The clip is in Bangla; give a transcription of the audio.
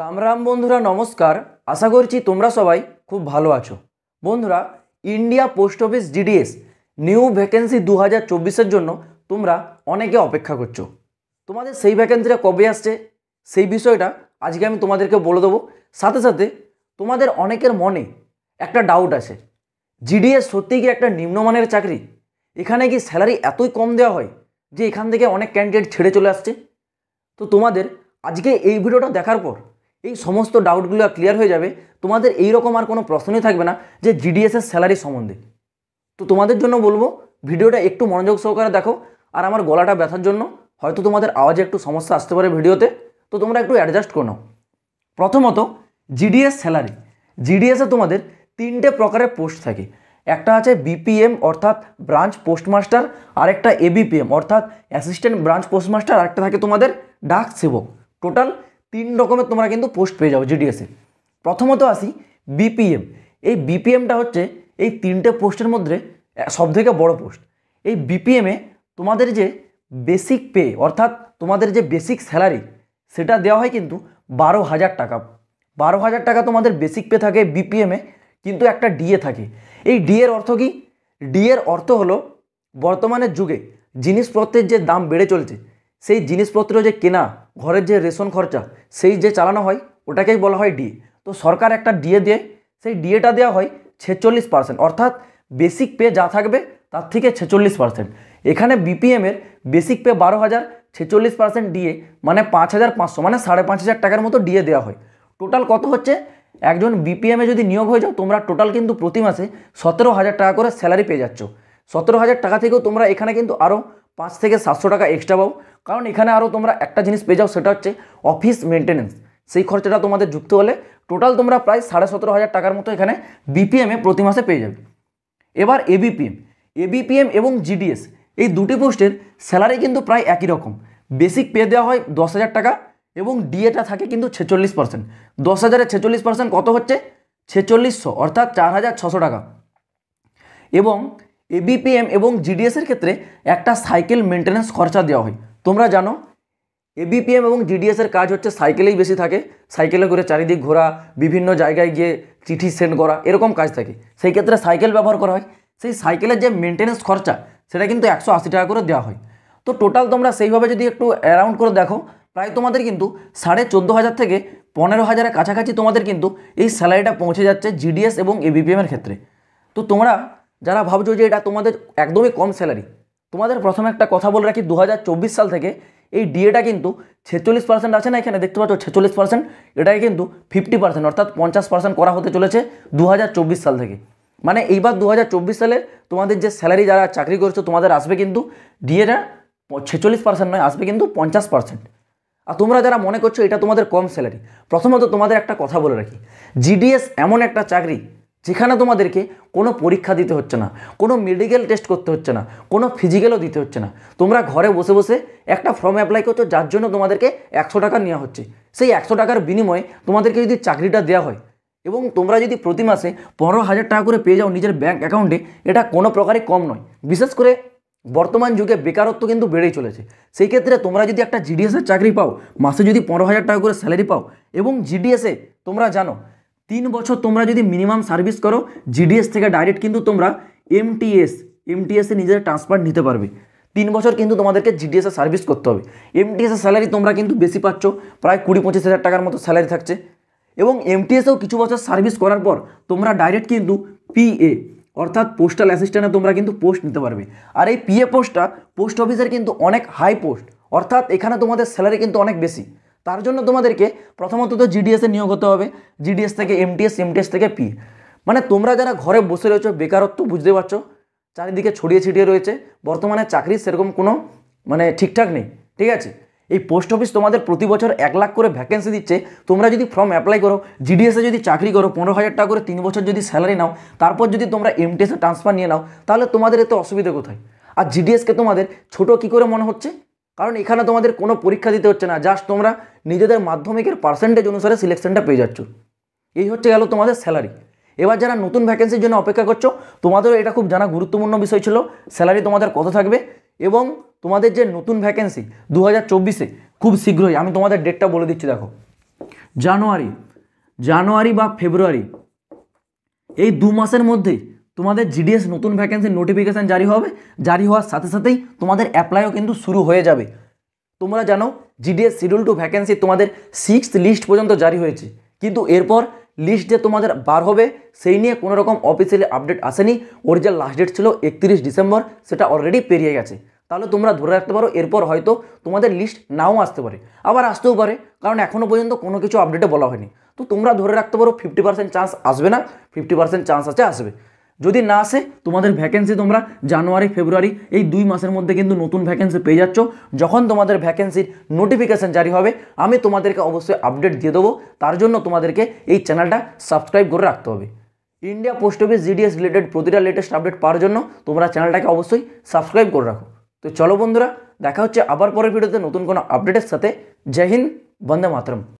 রাম রাম বন্ধুরা নমস্কার আশা করছি তোমরা সবাই খুব ভালো আছো বন্ধুরা India post office DDS new vacancy দু হাজার চব্বিশের জন্য তোমরা অনেকে অপেক্ষা করছো তোমাদের সেই ভ্যাকেন্সিটা কবে আসছে সেই বিষয়টা আজকে আমি তোমাদেরকে বলে দেবো সাথে সাথে তোমাদের অনেকের মনে একটা ডাউট আছে জিডিএস সত্যি কি একটা নিম্নমানের চাকরি এখানে কি স্যালারি এতই কম দেওয়া হয় যে এখান থেকে অনেক ক্যান্ডিডেট ছেড়ে চলে আসছে তো তোমাদের আজকে এই ভিডিওটা দেখার পর এই সমস্ত ডাউটগুলো ক্লিয়ার হয়ে যাবে তোমাদের এই রকম আর কোনো প্রশ্নই থাকবে না যে জিডিএসের স্যালারি সম্বন্ধে তো তোমাদের জন্য বলবো ভিডিওটা একটু মনোযোগ সহকারে দেখো আর আমার গলাটা ব্যথার জন্য হয়তো তোমাদের আওয়াজে একটু সমস্যা আসতে পারে ভিডিওতে তো তোমরা একটু অ্যাডজাস্ট করো প্রথমত জিডিএস স্যালারি জিডিএসে তোমাদের তিনটে প্রকারের পোস্ট থাকে একটা আছে বিপিএম অর্থাৎ ব্রাঞ্চ পোস্টমাস্টার আর একটা এবিপিএম অর্থাৎ অ্যাসিস্ট্যান্ট ব্রাঞ্চ পোস্টমাস্টার আর একটা থাকে তোমাদের ডাক সেবক টোটাল তিন রকমের তোমরা কিন্তু পোস্ট পেয়ে যাবো জিডিএসে প্রথমত আসি বিপিএম এই বিপিএমটা হচ্ছে এই তিনটে পোস্টের মধ্যে সবথেকে বড় পোস্ট এই বিপিএমে তোমাদের যে বেসিক পে অর্থাৎ তোমাদের যে বেসিক স্যালারি সেটা দেওয়া হয় কিন্তু বারো হাজার টাকা বারো হাজার টাকা তোমাদের বেসিক পে থাকে বিপিএমে কিন্তু একটা ডিএ থাকে এই ডিএর অর্থ কি ডিএর অর্থ হলো বর্তমানের যুগে জিনিসপত্রের যে দাম বেড়ে চলছে সেই জিনিসপত্র যে কেনা ঘরের যে রেশন খরচা সেই যে চালানো হয় ওটাকেই বলা হয় ডিএ তো সরকার একটা ডিএ দিয়ে সেই ডিএটা দেওয়া হয় ছেচল্লিশ পার্সেন্ট অর্থাৎ বেসিক পে যা থাকবে তার থেকে ছেচল্লিশ পার্সেন্ট এখানে বিপিএমের বেসিক পে বারো হাজার ছেচল্লিশ পার্সেন্ট ডিএ মানে পাঁচ হাজার পাঁচশো মানে সাড়ে পাঁচ হাজার টাকার মতো ডিএ দেওয়া হয় টোটাল কত হচ্ছে একজন বিপিএমে যদি নিয়োগ হয়ে যাও তোমরা টোটাল কিন্তু প্রতি মাসে সতেরো হাজার টাকা করে স্যালারি পেয়ে যাচ্ছ সতেরো হাজার টাকা থেকেও তোমরা এখানে কিন্তু আরও পাঁচ থেকে সাতশো টাকা এক্সট্রা পাও কারণ এখানে আরও তোমরা একটা জিনিস পেয়ে যাও সেটা হচ্ছে অফিস মেনটেন্স সেই খরচাটা তোমাদের যুক্ত হলে টোটাল তোমরা প্রায় সাড়ে সতেরো হাজার টাকার মতো এখানে বিপিএমে প্রতি মাসে পেয়ে যাবে এবার এবিপিএম এবিপিএম এবং জিডিএস এই দুটি পোস্টের স্যালারি কিন্তু প্রায় একই রকম বেসিক পে দেওয়া হয় দশ হাজার টাকা এবং ডিএটা থাকে কিন্তু ছেচল্লিশ পার্সেন্ট দশ হাজারে ছেচল্লিশ পার্সেন্ট কত হচ্ছে ছেচল্লিশশো অর্থাৎ চার হাজার ছশো টাকা এবং এবিপিএম এবং জিডিএসের ক্ষেত্রে একটা সাইকেল মেনটেন্যান্স খরচা দেওয়া হয় তোমরা জানো এবিপিএম এবং জিডিএসের কাজ হচ্ছে সাইকেলেই বেশি থাকে সাইকেলে করে চারিদিক ঘোরা বিভিন্ন জায়গায় গিয়ে চিঠি সেন্ড করা এরকম কাজ থাকে সেই ক্ষেত্রে সাইকেল ব্যবহার করা হয় সেই সাইকেলের যে মেনটেন্যান্স খরচা সেটা কিন্তু একশো আশি টাকা করে দেওয়া হয় তো টোটাল তোমরা সেইভাবে যদি একটু অ্যারাউন্ড করে দেখো প্রায় তোমাদের কিন্তু সাড়ে চোদ্দো হাজার থেকে পনেরো হাজারের কাছাকাছি তোমাদের কিন্তু এই স্যালারিটা পৌঁছে যাচ্ছে জিডিএস এবং এবিপিএমের ক্ষেত্রে তো তোমরা যারা ভাবছো যে এটা তোমাদের একদমই কম স্যালারি তোমাদের প্রথমে একটা কথা বলে রাখি দু সাল থেকে এই ডিএটা কিন্তু ছেচল্লিশ পার্সেন্ট আছে না এখানে দেখতে পাচ্ছ ছেচল্লিশ পার্সেন্ট এটাকে কিন্তু ফিফটি পার্সেন্ট অর্থাৎ পঞ্চাশ পার্সেন্ট করা হতে চলেছে দু সাল থেকে মানে এইবার দু সালে তোমাদের যে স্যালারি যারা চাকরি করছো তোমাদের আসবে কিন্তু ডিএটা ছেচল্লিশ পার্সেন্ট নয় আসবে কিন্তু পঞ্চাশ পার্সেন্ট আর তোমরা যারা মনে করছো এটা তোমাদের কম স্যালারি প্রথমত তোমাদের একটা কথা বলে রাখি জিডিএস এমন একটা চাকরি যেখানে তোমাদেরকে কোনো পরীক্ষা দিতে হচ্ছে না কোনো মেডিকেল টেস্ট করতে হচ্ছে না কোনো ফিজিক্যালও দিতে হচ্ছে না তোমরা ঘরে বসে বসে একটা ফর্ম অ্যাপ্লাই করছো যার জন্য তোমাদেরকে একশো টাকা নেওয়া হচ্ছে সেই একশো টাকার বিনিময়ে তোমাদেরকে যদি চাকরিটা দেওয়া হয় এবং তোমরা যদি প্রতি মাসে পনেরো হাজার টাকা করে পেয়ে যাও নিজের ব্যাঙ্ক অ্যাকাউন্টে এটা কোনো প্রকারে কম নয় বিশেষ করে বর্তমান যুগে বেকারত্ব কিন্তু বেড়েই চলেছে সেই ক্ষেত্রে তোমরা যদি একটা জিডিএসের চাকরি পাও মাসে যদি পনেরো হাজার টাকা করে স্যালারি পাও এবং জিডিএসে তোমরা জানো তিন বছর তোমরা যদি মিনিমাম সার্ভিস করো জিডিএস থেকে ডাইরেক্ট কিন্তু তোমরা এমটিএস এমটিএসে নিজের ট্রান্সফার নিতে পারবে তিন বছর কিন্তু তোমাদেরকে জিডিএসে সার্ভিস করতে হবে এমটিএসের স্যালারি তোমরা কিন্তু বেশি পাচ্ছ প্রায় কুড়ি পঁচিশ হাজার টাকার মতো স্যালারি থাকছে এবং এমটিএসেও কিছু বছর সার্ভিস করার পর তোমরা ডাইরেক্ট কিন্তু পিএ অর্থাৎ পোস্টাল অ্যাসিস্ট্যান্টে তোমরা কিন্তু পোস্ট নিতে পারবে আর এই পিএ পোস্টটা পোস্ট অফিসের কিন্তু অনেক হাই পোস্ট অর্থাৎ এখানে তোমাদের স্যালারি কিন্তু অনেক বেশি তার জন্য তোমাদেরকে প্রথমত তো জিডিএসে নিয়োগ হতে হবে জিডিএস থেকে এমটিএস এমটিএস থেকে পি মানে তোমরা যারা ঘরে বসে রয়েছো বেকারত্ব বুঝতে পারছো চারিদিকে ছড়িয়ে ছিটিয়ে রয়েছে বর্তমানে চাকরির সেরকম কোনো মানে ঠিকঠাক নেই ঠিক আছে এই পোস্ট অফিস তোমাদের প্রতি বছর এক লাখ করে ভ্যাকেন্সি দিচ্ছে তোমরা যদি ফর্ম অ্যাপ্লাই করো জিডিএসে যদি চাকরি করো পনেরো হাজার টাকা করে তিন বছর যদি স্যালারি নাও তারপর যদি তোমরা এমটিএসে ট্রান্সফার নিয়ে নাও তাহলে তোমাদের এতে অসুবিধা কোথায় আর জিডিএসকে তোমাদের ছোট কি করে মনে হচ্ছে কারণ এখানে তোমাদের কোনো পরীক্ষা দিতে হচ্ছে না জাস্ট তোমরা নিজেদের মাধ্যমিকের পার্সেন্টেজ অনুসারে সিলেকশনটা পেয়ে যাচ্ছ এই হচ্ছে গেল তোমাদের স্যালারি এবার যারা নতুন ভ্যাকেন্সির জন্য অপেক্ষা করছো তোমাদেরও এটা খুব জানা গুরুত্বপূর্ণ বিষয় ছিল স্যালারি তোমাদের কত থাকবে এবং তোমাদের যে নতুন ভ্যাকেন্সি দু হাজার খুব শীঘ্রই আমি তোমাদের ডেটটা বলে দিচ্ছি দেখো জানুয়ারি জানুয়ারি বা ফেব্রুয়ারি এই দু মাসের মধ্যেই তোমাদের জিডিএস নতুন ভ্যাকেন্সির নোটিফিকেশান জারি হবে জারি হওয়ার সাথে সাথেই তোমাদের অ্যাপ্লাইও কিন্তু শুরু হয়ে যাবে তোমরা জানো জিডিএস শিডিউল টু ভ্যাকেন্সি তোমাদের সিক্স লিস্ট পর্যন্ত জারি হয়েছে কিন্তু এরপর লিস্ট যে তোমাদের বার হবে সেই নিয়ে কোনো রকম অফিসিয়ালি আপডেট আসেনি ওর যে লাস্ট ডেট ছিল একত্রিশ ডিসেম্বর সেটা অলরেডি পেরিয়ে গেছে তাহলে তোমরা ধরে রাখতে পারো এরপর হয়তো তোমাদের লিস্ট নাও আসতে পারে আবার আসতেও পারে কারণ এখনও পর্যন্ত কোনো কিছু আপডেটে বলা হয়নি তো তোমরা ধরে রাখতে পারো ফিফটি পার্সেন্ট চান্স আসবে না ফিফটি পার্সেন্ট চান্স আছে আসবে যদি না আসে তোমাদের ভ্যাকেন্সি তোমরা জানুয়ারি ফেব্রুয়ারি এই দুই মাসের মধ্যে কিন্তু নতুন ভ্যাকেন্সি পেয়ে যাচ্ছ যখন তোমাদের ভ্যাকেন্সির নোটিফিকেশান জারি হবে আমি তোমাদেরকে অবশ্যই আপডেট দিয়ে দেবো তার জন্য তোমাদেরকে এই চ্যানেলটা সাবস্ক্রাইব করে রাখতে হবে India post office GDS related প্রতিটা লেটেস্ট আপডেট পাওয়ার জন্য তোমরা চ্যানেলটাকে অবশ্যই সাবস্ক্রাইব করে রাখো তো চলো বন্ধুরা দেখা হচ্ছে আবার পরের ভিডিওতে নতুন কোনো আপডেটের সাথে জয় হিন্দ বন্দে মাতরম